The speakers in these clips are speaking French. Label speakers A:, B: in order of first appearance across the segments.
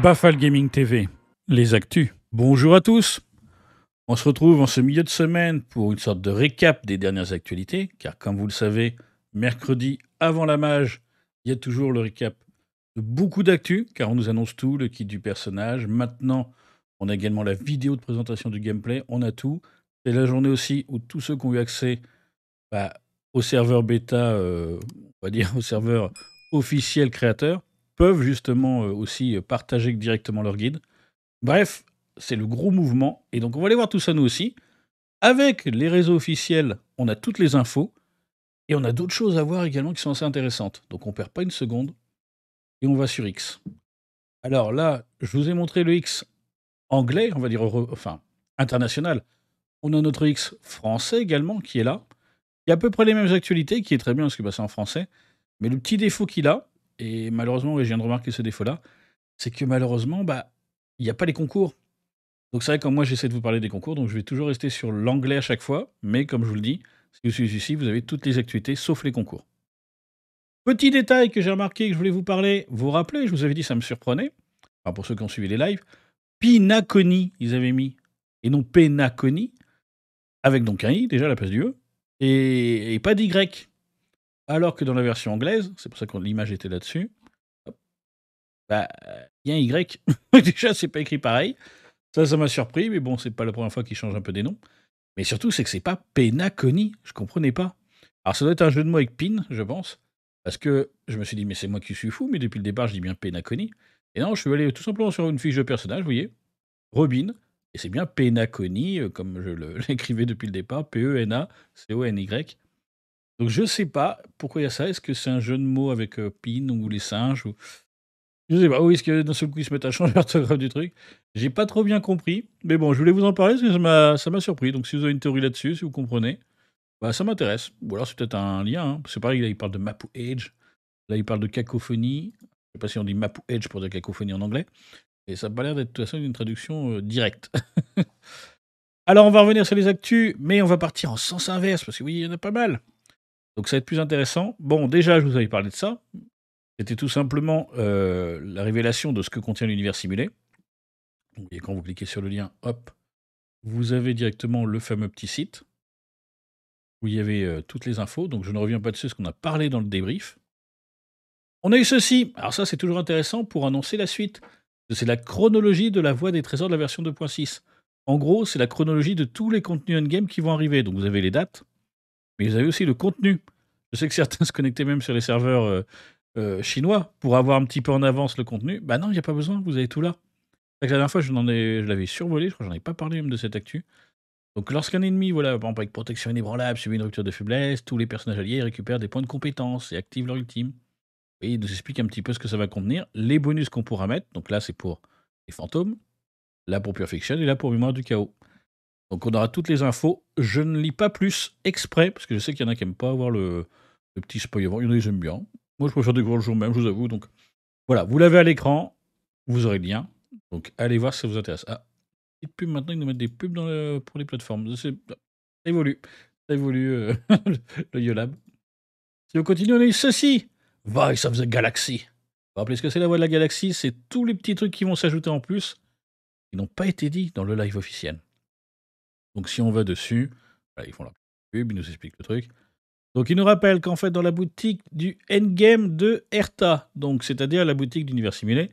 A: Bafal Gaming TV, les actus. Bonjour à tous. On se retrouve en ce milieu de semaine pour une sorte de récap des dernières actualités, car comme vous le savez, mercredi avant la mage, il y a toujours le récap de beaucoup d'actus car on nous annonce tout, le kit du personnage. Maintenant, on a également la vidéo de présentation du gameplay, on a tout. C'est la journée aussi où tous ceux qui ont eu accès bah, au serveur bêta, euh, on va dire aux serveurs officiels créateurs, peuvent justement euh, aussi euh, partager directement leur guide. Bref, c'est le gros mouvement. Et donc, on va aller voir tout ça nous aussi. Avec les réseaux officiels, on a toutes les infos. Et on a d'autres choses à voir également qui sont assez intéressantes. Donc, on ne perd pas une seconde. Et on va sur X. Alors là, je vous ai montré le X anglais, on va dire, enfin, international. On a notre X français également qui est là à peu près les mêmes actualités, qui est très bien parce que bah, c'est en français. Mais le petit défaut qu'il a, et malheureusement, je viens de remarquer ce défaut-là, c'est que malheureusement, bah, il n'y a pas les concours. Donc c'est vrai que moi j'essaie de vous parler des concours, donc je vais toujours rester sur l'anglais à chaque fois, mais comme je vous le dis, si vous suivez ici, vous avez toutes les actualités sauf les concours. Petit détail que j'ai remarqué que je voulais vous parler, vous vous rappelez, je vous avais dit ça me surprenait, pour ceux qui ont suivi les lives, Pinaconi, ils avaient mis, et non Penaconi, avec donc un i déjà la place du e, et, pas d'Y. Alors que dans la version anglaise, c'est pour ça que l'image était là-dessus, bah, il bah, y a un Y. Déjà, c'est pas écrit pareil. Ça, ça m'a surpris, mais bon, c'est pas la première fois qu'ils changent un peu des noms. Mais surtout, c'est que c'est pas Penaconi. Je comprenais pas. Alors, ça doit être un jeu de mots avec Pin, je pense. Parce que je me suis dit, mais c'est moi qui suis fou, mais depuis le départ, je dis bien Penaconi. Et non, je suis allé tout simplement sur une fiche de personnage, vous voyez, Robin, et c'est bien Penaconi, euh, comme je l'écrivais depuis le départ, P-E-N-A-C-O-N-Y. Donc je sais pas pourquoi il y a ça. Est-ce que c'est un jeu de mots avec euh, pin ou les singes ou... Je sais pas. Ou est-ce que d'un seul coup ils se mettent à changer l'orthographe du truc J'ai pas trop bien compris. Mais bon, je voulais vous en parler parce que ça m'a surpris. Donc si vous avez une théorie là-dessus, si vous comprenez, bah, ça m'intéresse. Ou alors c'est peut-être un lien. parce hein. C'est pareil, là il parle de Mapu Age. Là il parle de cacophonie. Je sais pas si on dit Mapu Age pour dire cacophonie en anglais. Et ça n'a pas l'air d'être de toute façon une traduction euh, directe. Alors on va revenir sur les actus, mais on va partir en sens inverse, parce que oui, il y en a pas mal. Donc ça va être plus intéressant. Bon, déjà, je vous avais parlé de ça. C'était tout simplement euh, la révélation de ce que contient l'univers simulé. Et quand vous cliquez sur le lien, hop, vous avez directement le fameux petit site où il y avait euh, toutes les infos. Donc je ne reviens pas dessus, ce qu'on a parlé dans le débrief. On a eu ceci. Alors ça, c'est toujours intéressant pour annoncer la suite c'est la chronologie de la voie des trésors de la version 2.6. En gros, c'est la chronologie de tous les contenus endgame qui vont arriver. Donc vous avez les dates, mais vous avez aussi le contenu. Je sais que certains se connectaient même sur les serveurs euh, euh, chinois pour avoir un petit peu en avance le contenu. Bah non, il n'y a pas besoin, vous avez tout là. La dernière fois, je, l'avais survolé, je crois que j'en ai pas parlé même de cette actu. Donc lorsqu'un ennemi, voilà, par exemple avec protection inébranlable, subit une rupture de faiblesse, tous les personnages alliés récupèrent des points de compétence et activent leur ultime. Et il nous explique un petit peu ce que ça va contenir, les bonus qu'on pourra mettre. Donc là, c'est pour les fantômes, là pour Pure Fiction et là pour Mémoire du Chaos. Donc on aura toutes les infos. Je ne lis pas plus exprès, parce que je sais qu'il y en a qui n'aiment pas avoir le, petit spoil avant. Il y en a qui aiment bien. Moi, je préfère découvrir le jour même, je vous avoue. Donc voilà, vous l'avez à l'écran, vous aurez le lien. Donc allez voir si ça vous intéresse. Ah, petite pub maintenant, ils nous mettent des pubs dans le, pour les plateformes. Ça évolue. Ça évolue euh, le Yolab. Si on continue, on a eu ceci. Voice of the Galaxy. Vous vous rappelez ce que c'est la voix de la galaxie C'est tous les petits trucs qui vont s'ajouter en plus, qui n'ont pas été dits dans le live officiel. Donc si on va dessus, ils font la pub, ils nous expliquent le truc. Donc ils nous rappellent qu'en fait dans la boutique du endgame de Erta, donc c'est-à-dire la boutique d'univers simulé,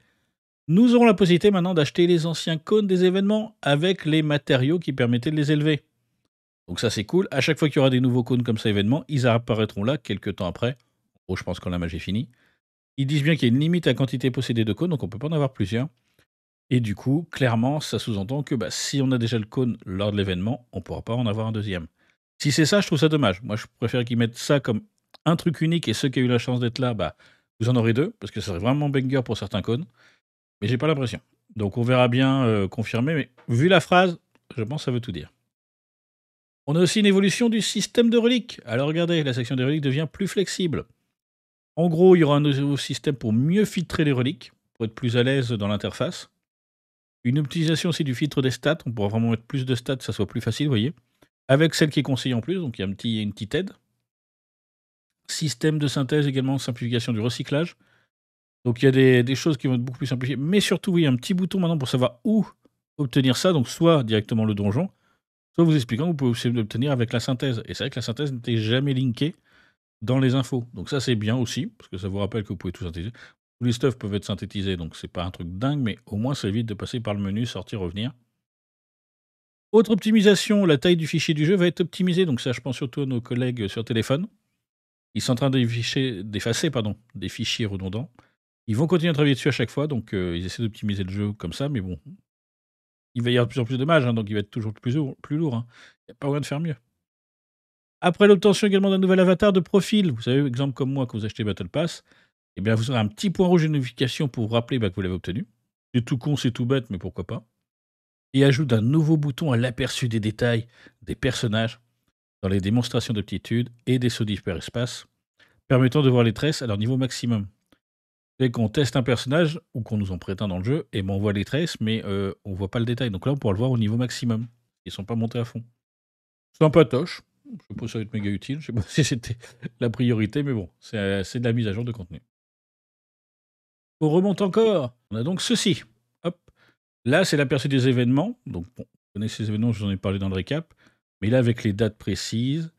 A: nous aurons la possibilité maintenant d'acheter les anciens cônes des événements avec les matériaux qui permettaient de les élever. Donc ça c'est cool. À chaque fois qu'il y aura des nouveaux cônes comme ça événements, ils apparaîtront là quelques temps après Oh, je pense qu'on la magie est finie. Ils disent bien qu'il y a une limite à quantité possédée de cônes, donc on peut pas en avoir plusieurs. Et du coup, clairement, ça sous-entend que bah, si on a déjà le cône lors de l'événement, on pourra pas en avoir un deuxième. Si c'est ça, je trouve ça dommage. Moi, je préfère qu'ils mettent ça comme un truc unique et ceux qui ont eu la chance d'être là, bah, vous en aurez deux, parce que ça serait vraiment banger pour certains cônes. Mais j'ai pas l'impression. Donc on verra bien euh, confirmé. confirmer, mais vu la phrase, je pense que ça veut tout dire. On a aussi une évolution du système de reliques. Alors regardez, la section des reliques devient plus flexible. En gros, il y aura un nouveau système pour mieux filtrer les reliques, pour être plus à l'aise dans l'interface. Une optimisation aussi du filtre des stats, on pourra vraiment mettre plus de stats, ça soit plus facile, vous voyez. Avec celle qui est conseillée en plus, donc il y a une petite aide. Système de synthèse également, simplification du recyclage. Donc il y a des, choses qui vont être beaucoup plus simplifiées. Mais surtout, oui, un petit bouton maintenant pour savoir où obtenir ça, donc soit directement le donjon, soit vous expliquant, vous pouvez aussi l'obtenir avec la synthèse. Et c'est vrai que la synthèse n'était jamais linkée dans les infos. Donc ça, c'est bien aussi, parce que ça vous rappelle que vous pouvez tout synthétiser. Tous les stuff peuvent être synthétisés, donc c'est pas un truc dingue, mais au moins ça évite de passer par le menu, sortir, revenir. Autre optimisation, la taille du fichier du jeu va être optimisée, donc ça je pense surtout à nos collègues sur téléphone. Ils sont en train d'effacer pardon, des fichiers redondants. Ils vont continuer à travailler dessus à chaque fois, donc euh, ils essaient d'optimiser le jeu comme ça, mais bon, il va y avoir de plus en plus de dommages, hein, donc il va être toujours plus lourd. Hein. Il n'y a pas moyen de faire mieux. Après l'obtention également d'un nouvel avatar de profil, vous savez, exemple comme moi, quand vous achetez Battle Pass, eh bien, vous aurez un petit point rouge de notification pour vous rappeler bah, que vous l'avez obtenu. C'est tout con, c'est tout bête, mais pourquoi pas. Et ajoute un nouveau bouton à l'aperçu des détails des personnages dans les démonstrations d'aptitude et des sauts d'hyperespace, permettant de voir les tresses à leur niveau maximum. Dès qu'on teste un personnage ou qu'on nous en un dans le jeu, et eh ben, on voit les tresses, mais on euh, on voit pas le détail. Donc là, on pourra le voir au niveau maximum. Ils sont pas montés à fond. C'est patoche, je ne sais pas si ça va être méga utile, je ne sais pas si c'était la priorité, mais bon, c'est de la mise à jour de contenu. On remonte encore. On a donc ceci. Hop. Là, c'est l'aperçu des événements. Donc, bon, vous connaissez ces événements, je vous en ai parlé dans le récap. Mais là, avec les dates précises,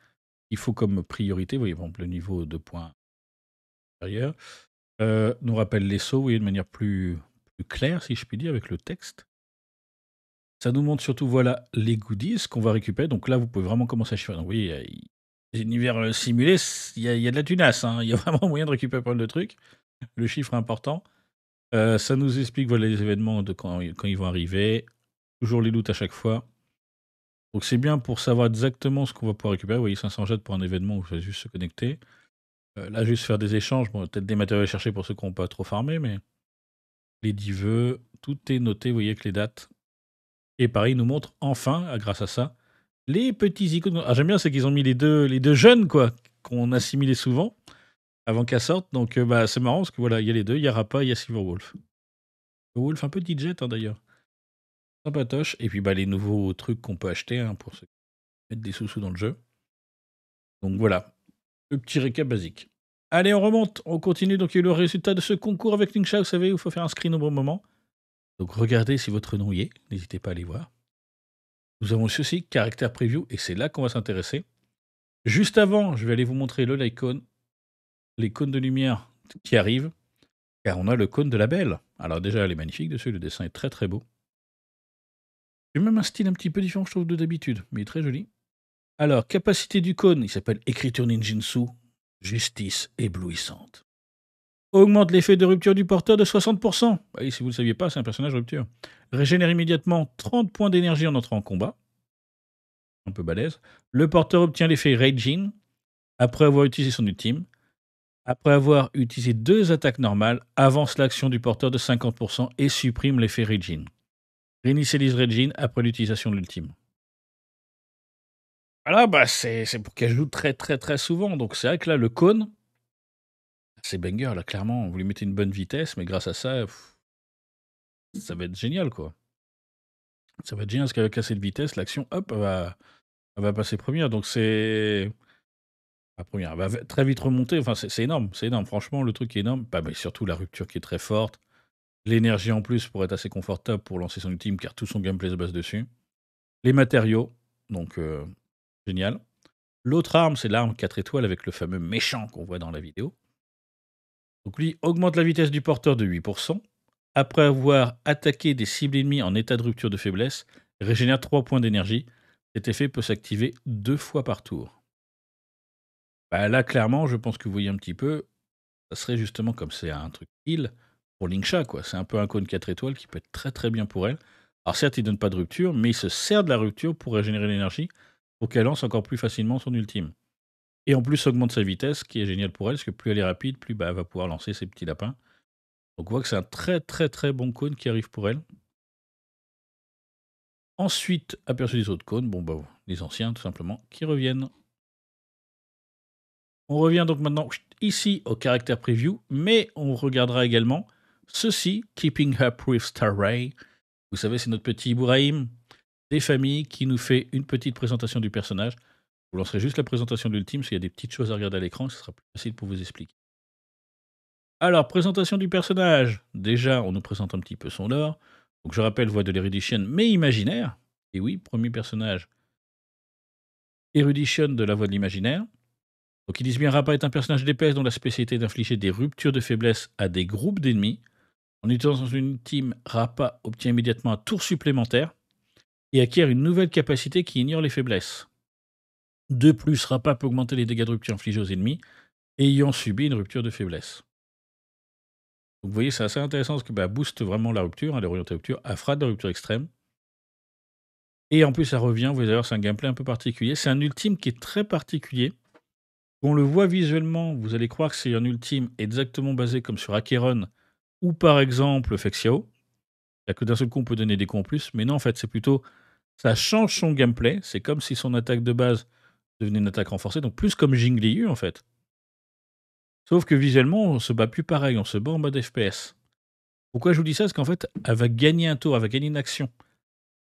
A: il faut comme priorité, vous voyez, le niveau de points supérieur, euh, nous rappelle les sauts, vous voyez, de manière plus claire, si je puis dire, avec le texte. Ça nous montre surtout, voilà, les goodies qu'on va récupérer. Donc là, vous pouvez vraiment commencer à chiffrer. Donc oui, euh, univers euh, simulé, il y, a de la tunasse. Hein. Il y a vraiment moyen de récupérer plein de trucs. Le chiffre est important. Euh, ça nous explique voilà, les événements de quand, ils vont arriver. Toujours les doutes à chaque fois. Donc c'est bien pour savoir exactement ce qu'on va pouvoir récupérer. Vous voyez, 500 jets pour un événement où vous faut juste se connecter. là, juste faire des échanges. Bon, peut-être des matériaux à chercher pour ceux qui n'ont pas trop farmé, mais les vœux, tout est noté. Vous voyez que les dates, et pareil, nous montre enfin, grâce à ça, les petits icônes. Ah, j'aime bien, c'est qu'ils ont mis les deux, les deux jeunes, quoi, qu'on assimilait souvent avant qu'elles sortent. Donc, euh, bah, c'est marrant parce que voilà, il y a les deux, il y a Rapa, il y a Silverwolf. Wolf, un petit jet hein, d'ailleurs. Sympatoche. Et puis, bah, les nouveaux trucs qu'on peut acheter hein, pour se mettre des sous-sous dans le jeu. Donc, voilà. Le petit récap basique. Allez, on remonte, on continue. Donc, il y a eu le résultat de ce concours avec Linksha. Vous savez, il faut faire un screen au bon moment. Donc regardez si votre nom y est, n'hésitez pas à aller voir. Nous avons ceci, caractère preview, et c'est là qu'on va s'intéresser. Juste avant, je vais aller vous montrer le l'icône, les cônes de lumière qui arrivent, car on a le cône de la belle. Alors déjà, elle est magnifique dessus, le dessin est très très beau. a même un style un petit peu différent, je trouve, de d'habitude, mais très joli. Alors, capacité du cône, il s'appelle Écriture Ninjinsu, justice éblouissante augmente l'effet de rupture du porteur de 60%. Bah, si vous ne le saviez pas, c'est un personnage rupture. Régénère immédiatement 30 points d'énergie en entrant en combat. Un peu balèze. Le porteur obtient l'effet Raging après avoir utilisé son ultime. Après avoir utilisé deux attaques normales, avance l'action du porteur de 50% et supprime l'effet Raging. Réinitialise Raging après l'utilisation de l'ultime. Voilà, bah, c'est pour qu'elle joue très très très souvent. Donc c'est vrai que là, le cône, c'est banger, là, clairement. Vous lui mettez une bonne vitesse, mais grâce à ça, ça va être génial, quoi. Ça va être génial, parce qu'avec assez de vitesse, l'action, hop, elle va, va passer première. Donc c'est... La première, elle va très vite remonter. Enfin, c'est énorme, c'est énorme. Franchement, le truc est énorme. mais surtout la rupture qui est très forte. L'énergie en plus pour être assez confortable pour lancer son ultime, car tout son gameplay se base dessus. Les matériaux, donc euh, génial. L'autre arme, c'est l'arme 4 étoiles avec le fameux méchant qu'on voit dans la vidéo. Donc lui augmente la vitesse du porteur de 8%. Après avoir attaqué des cibles ennemies en état de rupture de faiblesse, régénère 3 points d'énergie. Cet effet peut s'activer deux fois par tour. Bah là, clairement, je pense que vous voyez un petit peu, ça serait justement comme c'est un truc heal pour Linksha, quoi. C'est un peu un cône 4 étoiles qui peut être très très bien pour elle. Alors certes, il ne donne pas de rupture, mais il se sert de la rupture pour régénérer l'énergie pour qu'elle lance encore plus facilement son ultime. Et en plus, augmente sa vitesse, ce qui est génial pour elle, parce que plus elle est rapide, plus bah, elle va pouvoir lancer ses petits lapins. Donc on voit que c'est un très très très bon cône qui arrive pour elle. Ensuite, aperçu des autres cônes, bon bah les anciens tout simplement, qui reviennent. On revient donc maintenant ici au caractère preview, mais on regardera également ceci, Keeping Up with Ray. Vous savez, c'est notre petit Ibrahim des familles qui nous fait une petite présentation du personnage vous lancerez juste la présentation de l'ultime, s'il y a des petites choses à regarder à l'écran, ce sera plus facile pour vous expliquer. Alors, présentation du personnage. Déjà, on nous présente un petit peu son lore. Donc, je rappelle, voix de l'érudition, mais imaginaire. Et oui, premier personnage. Érudition de la voix de l'imaginaire. Donc, ils disent bien Rapa est un personnage d'épaisse dont la spécialité est d'infliger des ruptures de faiblesse à des groupes d'ennemis. En utilisant une ultime, Rapa obtient immédiatement un tour supplémentaire et acquiert une nouvelle capacité qui ignore les faiblesses. De plus, Rapa peut augmenter les dégâts de rupture infligés aux ennemis ayant subi une rupture de faiblesse. vous voyez, c'est assez intéressant parce que ça bah, booste vraiment la rupture, hein, de rupture, affra de la rupture extrême. Et en plus, ça revient, vous allez voir, c'est un gameplay un peu particulier. C'est un ultime qui est très particulier. On le voit visuellement, vous allez croire que c'est un ultime exactement basé comme sur Acheron ou par exemple Fexiao. Il que d'un seul coup, on peut donner des coups en plus, mais non, en fait, c'est plutôt. Ça change son gameplay. C'est comme si son attaque de base devenait une attaque renforcée, donc plus comme Jing en fait. Sauf que visuellement, on se bat plus pareil, on se bat en mode FPS. Pourquoi je vous dis ça Parce qu'en fait, elle va gagner un tour, elle va gagner une action.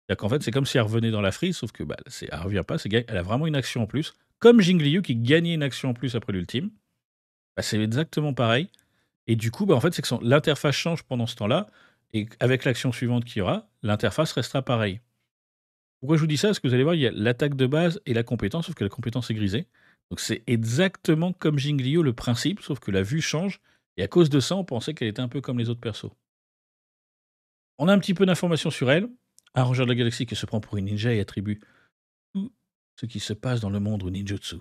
A: cest fait, c'est comme si elle revenait dans la frise, sauf que bah, elle revient pas, elle a vraiment une action en plus. Comme Jing qui gagnait une action en plus après l'ultime, bah, c'est exactement pareil. Et du coup, bah, en fait, c'est que l'interface change pendant ce temps-là, et avec l'action suivante qu'il y aura, l'interface restera pareille. Pourquoi je vous dis ça Parce que vous allez voir, il y a l'attaque de base et la compétence, sauf que la compétence est grisée. Donc c'est exactement comme Jinglio le principe, sauf que la vue change, et à cause de ça, on pensait qu'elle était un peu comme les autres persos. On a un petit peu d'informations sur elle. Un ah, ranger de la galaxie qui se prend pour une ninja et attribue tout ce qui se passe dans le monde au ninjutsu.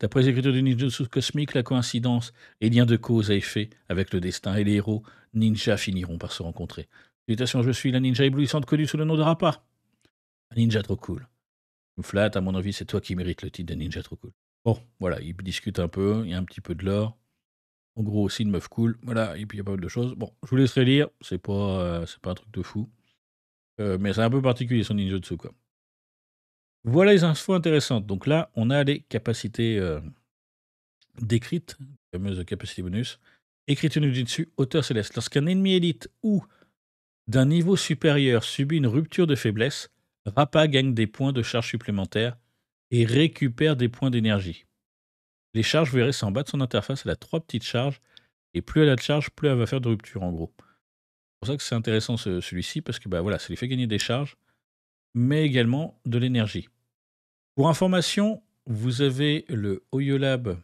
A: D'après les écritures du ninjutsu cosmique, la coïncidence et lien de cause à effet avec le destin et les héros ninja finiront par se rencontrer. Félicitations, je suis la ninja éblouissante connue sous le nom de Rapa. Un ninja trop cool. Je me flatte, à mon avis, c'est toi qui mérites le titre de ninja trop cool. Bon, voilà, ils discutent un peu, il y a un petit peu de l'or. En gros, aussi une meuf cool. Voilà, et puis il y a pas mal de choses. Bon, je vous laisserai lire, c'est pas, euh, c'est pas un truc de fou. Euh, mais c'est un peu particulier son ninjutsu, quoi. Voilà les infos intéressantes. Donc là, on a les capacités euh, décrites, les fameuses capacités bonus. Écriture dessus, hauteur céleste. Lorsqu'un ennemi élite ou d'un niveau supérieur subit une rupture de faiblesse, Rapa gagne des points de charge supplémentaires et récupère des points d'énergie. Les charges, vous verrez, c'est en bas de son interface, elle a trois petites charges, et plus elle a de charges, plus elle va faire de rupture en gros. C'est pour ça que c'est intéressant celui-ci, parce que bah, voilà, ça lui fait gagner des charges, mais également de l'énergie. Pour information, vous avez le Oyolab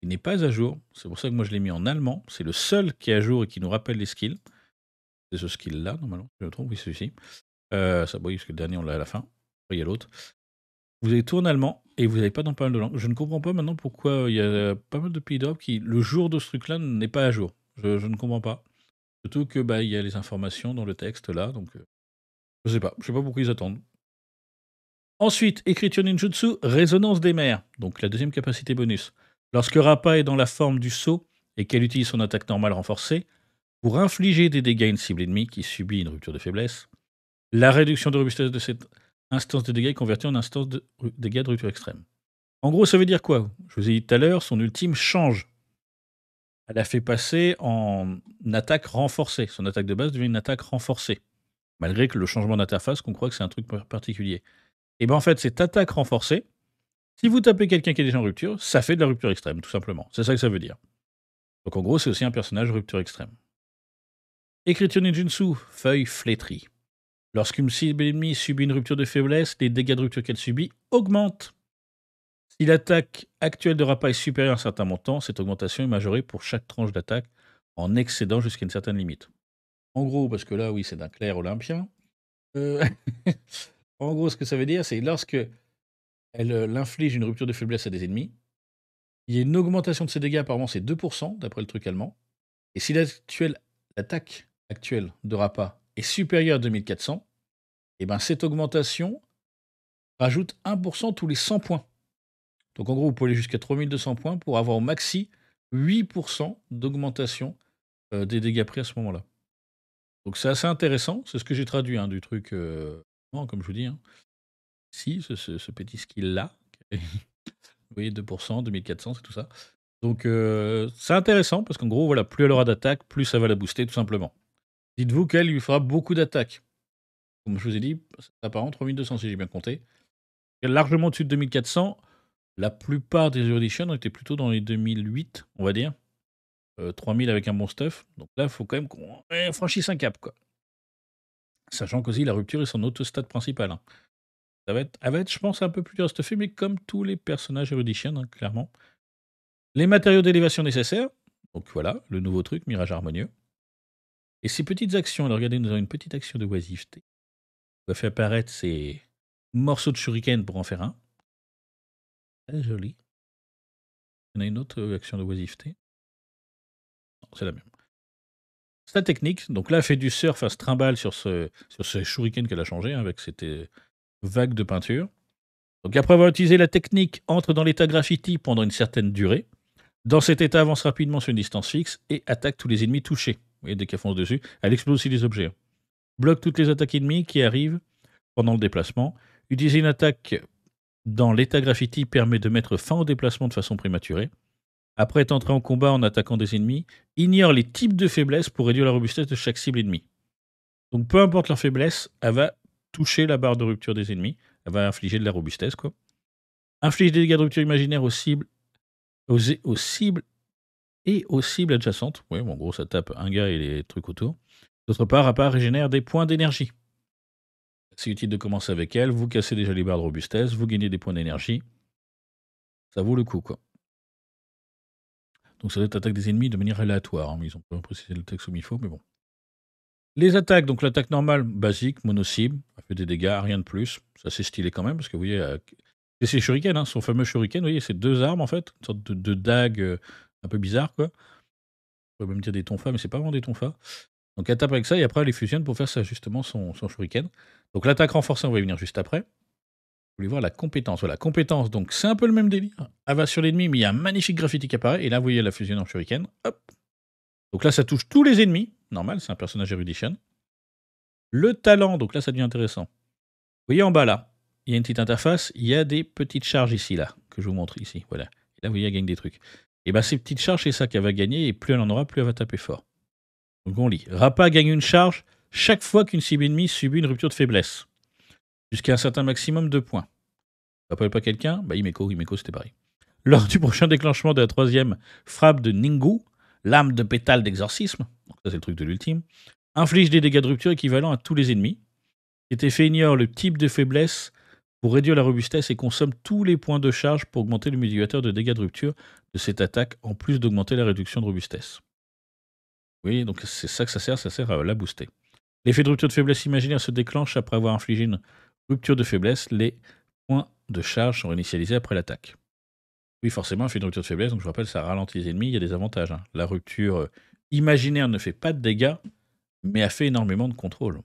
A: qui n'est pas à jour, c'est pour ça que moi je l'ai mis en allemand, c'est le seul qui est à jour et qui nous rappelle les skills. C'est ce skill-là, normalement, je me trompe, oui, celui-ci. Euh, ça, parce que le dernier, on l'a à la fin. il y a l'autre. Vous avez tout allemand et vous n'avez pas dans pas mal de langues. Je ne comprends pas maintenant pourquoi euh, il y a euh, pas mal de pays d'Europe qui, le jour de ce truc-là, n'est pas à jour. Je, ne comprends pas. Surtout que bah, il y a les informations dans le texte là, donc je sais pas. Je sais pas pourquoi ils attendent. Ensuite, écriture ninjutsu, résonance des mers, donc la deuxième capacité bonus. Lorsque Rapa est dans la forme du saut et qu'elle utilise son attaque normale renforcée, pour infliger des dégâts à une cible ennemie qui subit une rupture de faiblesse, la réduction de robustesse de cette instance de dégâts est convertie en instance de dégâts de rupture extrême. En gros, ça veut dire quoi Je vous ai dit tout à l'heure, son ultime change. Elle a fait passer en attaque renforcée. Son attaque de base devient une attaque renforcée. Malgré que le changement d'interface, qu'on croit que c'est un truc particulier. Et eh bien en fait, cette attaque renforcée, si vous tapez quelqu'un qui est déjà en rupture, ça fait de la rupture extrême, tout simplement. C'est ça que ça veut dire. Donc en gros, c'est aussi un personnage rupture extrême. Écriture ninjutsu, feuille flétrie. Lorsqu'une cible ennemie subit une rupture de faiblesse, les dégâts de rupture qu'elle subit augmentent. Si l'attaque actuelle de Rapa est supérieure à un certain montant, cette augmentation est majorée pour chaque tranche d'attaque en excédant jusqu'à une certaine limite. En gros, parce que là, oui, c'est d'un clair olympien. Euh, en gros, ce que ça veut dire, c'est lorsque elle euh, inflige une rupture de faiblesse à des ennemis, il y a une augmentation de ses dégâts, apparemment, c'est 2%, d'après le truc allemand. Et si l'attaque actuelle de Rapa est supérieur à 2400, et eh ben cette augmentation rajoute 1% tous les 100 points. Donc en gros, vous pouvez aller jusqu'à 3200 points pour avoir au maxi 8% d'augmentation euh, des dégâts pris à ce moment-là. Donc c'est assez intéressant, c'est ce que j'ai traduit hein, du truc, euh, comme je vous dis, hein. ici, si, ce, petit skill-là, vous voyez, 2%, 2400, c'est tout ça. Donc euh, c'est intéressant parce qu'en gros, voilà, plus elle aura d'attaque, plus ça va la booster tout simplement. Dites-vous qu'elle lui fera beaucoup d'attaques. Comme je vous ai dit, ça apparent 3200 si j'ai bien compté. Largement au-dessus de 2400. La plupart des ont été plutôt dans les 2008, on va dire. 3000 euh, avec un bon stuff. Donc là, il faut quand même qu'on franchisse un cap. Quoi. Sachant qu'aussi, la rupture est son autre principal. Hein. Ça va être, va être, je pense, un peu plus dur à stuffer, mais comme tous les personnages Erudition, hein, clairement. Les matériaux d'élévation nécessaires. Donc voilà, le nouveau truc, Mirage Harmonieux. Et ces petites actions, regardez, nous avons une petite action de oisiveté. On va faire apparaître ces morceaux de shuriken pour en faire un. joli. On a une autre action de oisiveté. C'est la même. Sa technique, donc là, fait du surf, elle se trimballe sur ce, ce shuriken qu'elle a changé hein, avec cette euh, vague de peinture. Donc après avoir utilisé la technique, entre dans l'état graffiti pendant une certaine durée. Dans cet état, avance rapidement sur une distance fixe et attaque tous les ennemis touchés et dès qu'elle fonce dessus, elle explose aussi les objets. Bloque toutes les attaques ennemies qui arrivent pendant le déplacement. Utiliser une attaque dans l'état graffiti permet de mettre fin au déplacement de façon prématurée. Après être entré en combat en attaquant des ennemis, ignore les types de faiblesses pour réduire la robustesse de chaque cible ennemie. Donc peu importe leur faiblesse, elle va toucher la barre de rupture des ennemis, elle va infliger de la robustesse quoi. Inflige des dégâts de rupture imaginaire aux cibles, aux, aux cibles et aux cibles adjacentes. Oui, bon, en gros, ça tape un gars et les trucs autour. D'autre part, à part régénère des points d'énergie. C'est utile de commencer avec elle, vous cassez déjà les barres de robustesse, vous gagnez des points d'énergie. Ça vaut le coup, quoi. Donc ça doit être attaque des ennemis de manière aléatoire. Hein. Ils ont pas précisé le texte comme il faut, mais bon. Les attaques, donc l'attaque normale, basique, mono-cible, fait des dégâts, rien de plus. Ça c'est stylé quand même, parce que vous voyez, euh, c'est ses hein, son fameux shuriken, vous voyez, c'est deux armes en fait, une sorte de dague euh, un peu bizarre, quoi. On pourrait même dire des tonfa mais c'est pas vraiment des tonfa. Donc elle tape avec ça et après elle fusionne pour faire ça, justement son, son shuriken. Donc l'attaque renforcée, on va y venir juste après. Vous voulez voir la compétence. Voilà, compétence, donc c'est un peu le même délire. Elle va sur l'ennemi, mais il y a un magnifique graffiti qui apparaît. Et là, vous voyez, la fusion en shuriken. Hop. Donc là, ça touche tous les ennemis. Normal, c'est un personnage érudition. Le talent, donc là, ça devient intéressant. Vous voyez en bas là, il y a une petite interface, il y a des petites charges ici, là, que je vous montre ici. Voilà. Et là, vous voyez, elle gagne des trucs. Et eh bien, ces petites charges, c'est ça qu'elle va gagner, et plus elle en aura, plus elle va taper fort. Donc on lit. Rapa gagne une charge chaque fois qu'une cible ennemie subit une rupture de faiblesse, jusqu'à un certain maximum de points. Appelle pas quelqu'un Bah, Imeko, Imeko, c'était pareil. Lors du prochain déclenchement de la troisième frappe de Ningu, l'âme de pétale d'exorcisme, ça c'est le truc de l'ultime, inflige des dégâts de rupture équivalents à tous les ennemis. Cet effet ignore le type de faiblesse pour réduire la robustesse et consomme tous les points de charge pour augmenter le médiateur de dégâts de rupture de cette attaque, en plus d'augmenter la réduction de robustesse. Oui, donc c'est ça que ça sert, ça sert à la booster. L'effet de rupture de faiblesse imaginaire se déclenche après avoir infligé une rupture de faiblesse. Les points de charge sont initialisés après l'attaque. Oui, forcément, effet de rupture de faiblesse, donc je rappelle, ça ralentit les ennemis, il y a des avantages. Hein. La rupture euh, imaginaire ne fait pas de dégâts, mais a fait énormément de contrôle.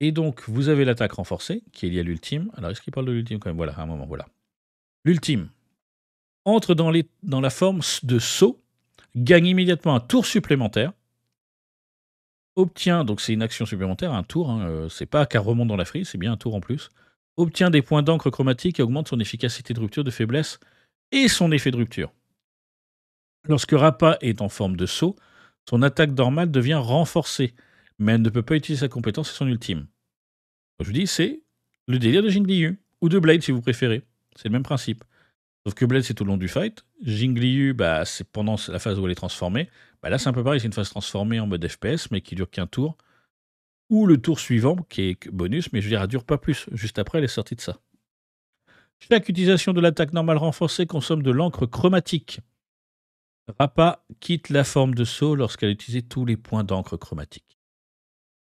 A: Et donc, vous avez l'attaque renforcée, qui est liée à l'ultime. Alors, est-ce qu'il parle de l'ultime quand même Voilà, à un moment, voilà. L'ultime, entre dans, la forme de saut, gagne immédiatement un tour supplémentaire, obtient, donc c'est une action supplémentaire, un tour, hein, euh, c'est pas car remonte dans la frise, c'est bien un tour en plus, obtient des points d'encre chromatique et augmente son efficacité de rupture de faiblesse et son effet de rupture. Lorsque Rapa est en forme de saut, son attaque normale devient renforcée, mais elle ne peut pas utiliser sa compétence et son ultime. Je vous dis, c'est le délire de Jin ou de Blade si vous préférez. C'est le même principe. Sauf que Blade, c'est tout le long du fight. Jingliu, bah, c'est pendant la phase où elle est transformée. Bah, là, c'est un peu pareil, c'est une phase transformée en mode FPS, mais qui dure qu'un tour. Ou le tour suivant, qui est bonus, mais je veux dire, elle dure pas plus. Juste après, elle est sortie de ça. Chaque utilisation de l'attaque normale renforcée consomme de l'encre chromatique. Rapa quitte la forme de saut lorsqu'elle a utilisé tous les points d'encre chromatique.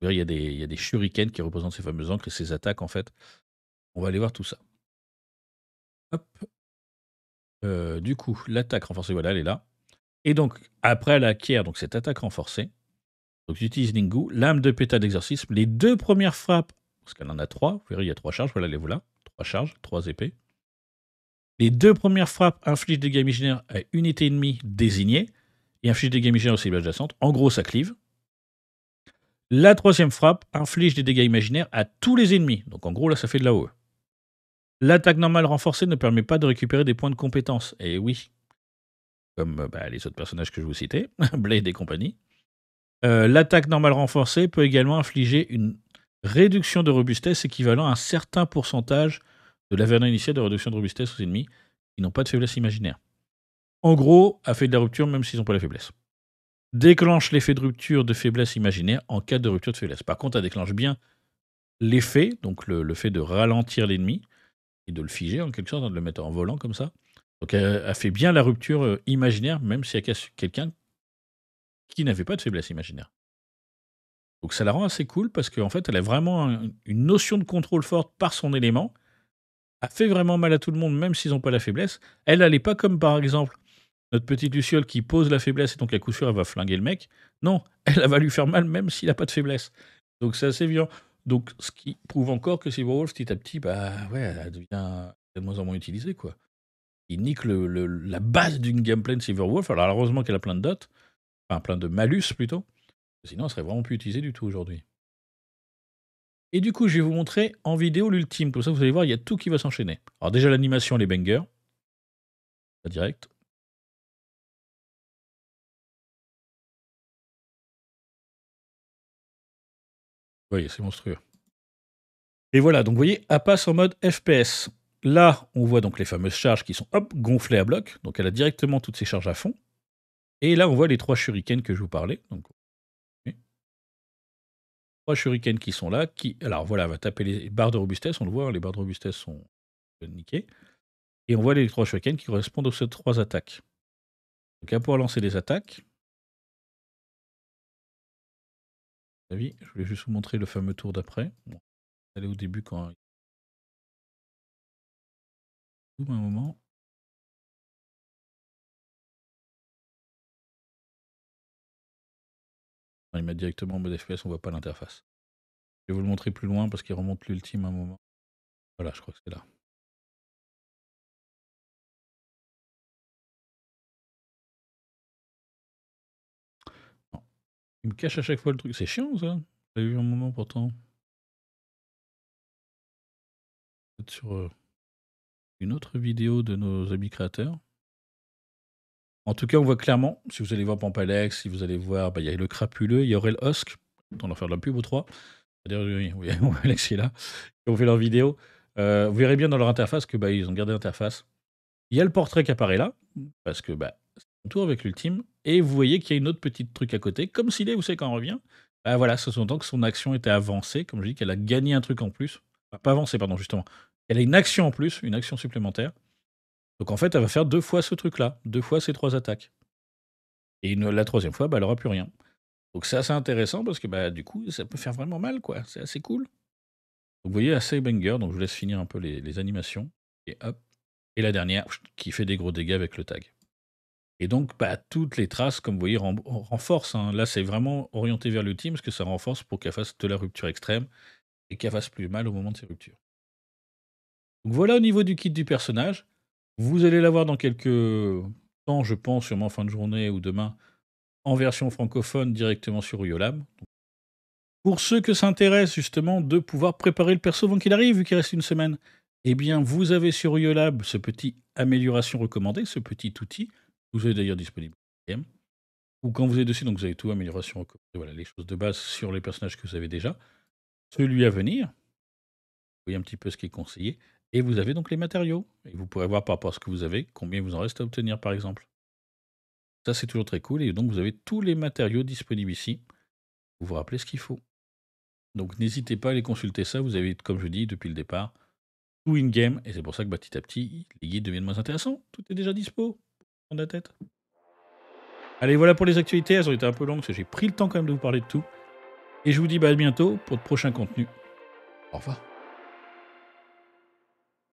A: Il y, a des, shurikens qui représentent ces fameuses encres et ces attaques, en fait. On va aller voir tout ça. Euh, du coup, l'attaque renforcée, voilà, elle est là. Et donc, après, la acquiert donc, cette attaque renforcée. Donc, j'utilise Ningu, l'âme de péta d'exorcisme. Les deux premières frappes, parce qu'elle en a trois, vous verrez, il y a trois charges, voilà, les voilà. Trois charges, trois épées. Les deux premières frappes infligent des dégâts imaginaires à unité ennemie désignée et infligent des dégâts imaginaires aux cibles adjacentes. En gros, ça clive. La troisième frappe inflige des dégâts imaginaires à tous les ennemis. Donc en gros, là, ça fait de l'AOE. L'attaque normale renforcée ne permet pas de récupérer des points de compétence. Et eh oui, comme euh, bah, les autres personnages que je vous citais, Blade et compagnie. Euh, l'attaque normale renforcée peut également infliger une réduction de robustesse équivalent à un certain pourcentage de l'avenant initial de réduction de robustesse aux ennemis qui n'ont pas de faiblesse imaginaire. En gros, a fait de la rupture même s'ils n'ont pas la faiblesse. Déclenche l'effet de rupture de faiblesse imaginaire en cas de rupture de faiblesse. Par contre, elle déclenche bien l'effet, donc le fait de ralentir l'ennemi, et de le figer en quelque sorte, hein, de le mettre en volant comme ça. Donc elle, a fait bien la rupture euh, imaginaire, même si elle casse quelqu'un qui n'avait pas de faiblesse imaginaire. Donc ça la rend assez cool parce qu'en fait, elle a vraiment une notion de contrôle forte par son élément. a fait vraiment mal à tout le monde, même s'ils n'ont pas la faiblesse. Elle, elle pas comme par exemple notre petite Luciole qui pose la faiblesse et donc à coup sûr elle va flinguer le mec. Non, elle, elle va lui faire mal même s'il n'a pas de faiblesse. Donc c'est assez violent. Donc, ce qui prouve encore que Silverwolf, petit à petit, bah, ouais, elle devient de moins en moins utilisée. Quoi. Il nique la base d'une gameplay de Silverwolf. Alors, heureusement qu'elle a plein de dots, enfin plein de malus plutôt. Sinon, elle serait vraiment plus utilisée du tout aujourd'hui. Et du coup, je vais vous montrer en vidéo l'ultime. Comme ça, vous allez voir, il y a tout qui va s'enchaîner. Alors, déjà, l'animation, les bangers. la direct. voyez, c'est monstrueux. Et voilà, donc vous voyez, elle passe en mode FPS. Là, on voit donc les fameuses charges qui sont hop, gonflées à bloc. Donc elle a directement toutes ses charges à fond. Et là, on voit les trois shurikens que je vous parlais. Donc, trois shurikens qui sont là. Qui, alors voilà, elle va taper les barres de robustesse. On le voit, hein, les barres de robustesse sont niquées. Et on voit les trois shurikens qui correspondent aux trois attaques. Donc elle va pouvoir lancer les attaques.
B: Je voulais juste vous montrer le fameux tour d'après. allez au début quand. Zoom un moment. il met directement en mode FPS, on voit pas l'interface. Je vais vous le montrer plus loin parce qu'il remonte l'ultime un moment. Voilà, je crois que c'est là. me cache à chaque fois le truc. C'est chiant ça. J'ai eu un moment pourtant.
A: Sur euh, une autre vidéo de nos amis créateurs. En tout cas, on voit clairement, si vous allez voir Pampalex, si vous allez voir, bah, il y a le crapuleux, il y aurait le Husk, on va faire de la pub ou trois. cest oui, oui, Alex là, qui ont fait leur vidéo. Euh, vous verrez bien dans leur interface que bah, ils ont gardé l'interface. Il y a le portrait qui apparaît là, parce que bah, c'est un tour avec l'ultime et vous voyez qu'il y a une autre petite truc à côté, comme s'il est où c'est quand on revient. Bah voilà, ce sont donc que son action était avancée, comme je dis, qu'elle a gagné un truc en plus. pas avancée, pardon, justement. Elle a une action en plus, une action supplémentaire. Donc en fait, elle va faire deux fois ce truc-là, deux fois ces trois attaques. Et la troisième fois, bah, elle n'aura plus rien. Donc c'est assez intéressant parce que bah, du coup, ça peut faire vraiment mal, quoi. C'est assez cool. Donc vous voyez, assez banger. Donc je vous laisse finir un peu les, les animations. Et hop. Et la dernière, qui fait des gros dégâts avec le tag. Et donc, bah, toutes les traces, comme vous voyez, renforcent. Hein. Là, c'est vraiment orienté vers le team, parce que ça renforce pour qu'elle fasse de la rupture extrême et qu'elle fasse plus mal au moment de ses ruptures. Donc voilà au niveau du kit du personnage. Vous allez l'avoir dans quelques temps, je pense, sûrement fin de journée ou demain, en version francophone directement sur Uyolab. Pour ceux que s'intéressent justement de pouvoir préparer le perso avant qu'il arrive, vu qu'il reste une semaine, eh bien vous avez sur Uyolab ce petit amélioration recommandée, ce petit outil vous avez d'ailleurs disponible Ou quand vous êtes dessus, donc vous avez tout, amélioration, voilà, les choses de base sur les personnages que vous avez déjà. Celui à venir, vous voyez un petit peu ce qui est conseillé. Et vous avez donc les matériaux. Et vous pourrez voir par rapport à ce que vous avez, combien vous en reste à obtenir, par exemple. Ça, c'est toujours très cool. Et donc, vous avez tous les matériaux disponibles ici. Vous vous rappelez ce qu'il faut. Donc, n'hésitez pas à aller consulter. Ça, vous avez, comme je dis depuis le départ, tout in-game. Et c'est pour ça que bah, petit à petit, les guides deviennent moins intéressants. Tout est déjà dispo de la tête. Allez, voilà pour les actualités. Elles ont été un peu longues j'ai pris le temps quand même de vous parler de tout. Et je vous dis bah, à bientôt pour de prochains contenus. Au revoir.